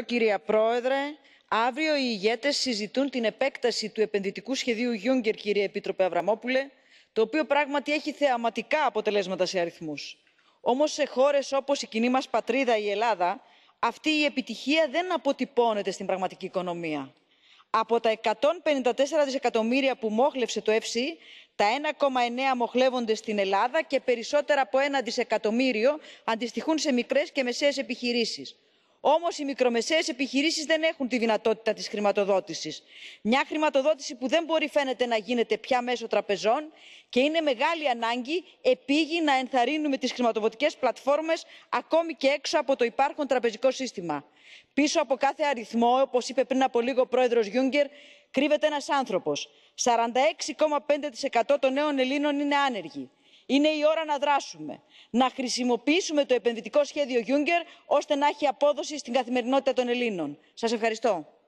κυρία πρόεδρε αύριο οι ηγέτες συζητούν την επέκταση του επενδυτικού σχεδίου juncker κύριε επίτροπε Αβραμόπουλε, το οποίο πράγματι έχει θεαματικά αποτελέσματα σε αριθμούς. όμως σε χώρες όπως η κοινή μας πατρίδα η ελλάδα αυτή η επιτυχία δεν αποτυπώνεται στην πραγματική οικονομία. από τα 154 δισεκατομμύρια που μόχλευσε το ΕΦΣΥ, τα 1,9 μοχλεύονται στην ελλάδα και περισσότερα από ένα δισεκατομμύριο αντιστοιχούν σε μικρές και μεσαίες επιχειρήσεις. Όμως οι μικρομεσαίες επιχειρήσεις δεν έχουν τη δυνατότητα της χρηματοδότησης. Μια χρηματοδότηση που δεν μπορεί φαίνεται να γίνεται πια μέσω τραπεζών και είναι μεγάλη ανάγκη επίγει να ενθαρρύνουμε τις χρηματοδοτικές πλατφόρμες ακόμη και έξω από το υπάρχον τραπεζικό σύστημα. Πίσω από κάθε αριθμό, όπως είπε πριν από λίγο ο πρόεδρος Γιούγκερ, κρύβεται ένας άνθρωπος. 46,5% των νέων Ελλήνων είναι άνεργοι. Είναι η ώρα να δράσουμε, να χρησιμοποιήσουμε το επενδυτικό σχέδιο Juncker ώστε να έχει απόδοση στην καθημερινότητα των Ελλήνων. Σας ευχαριστώ.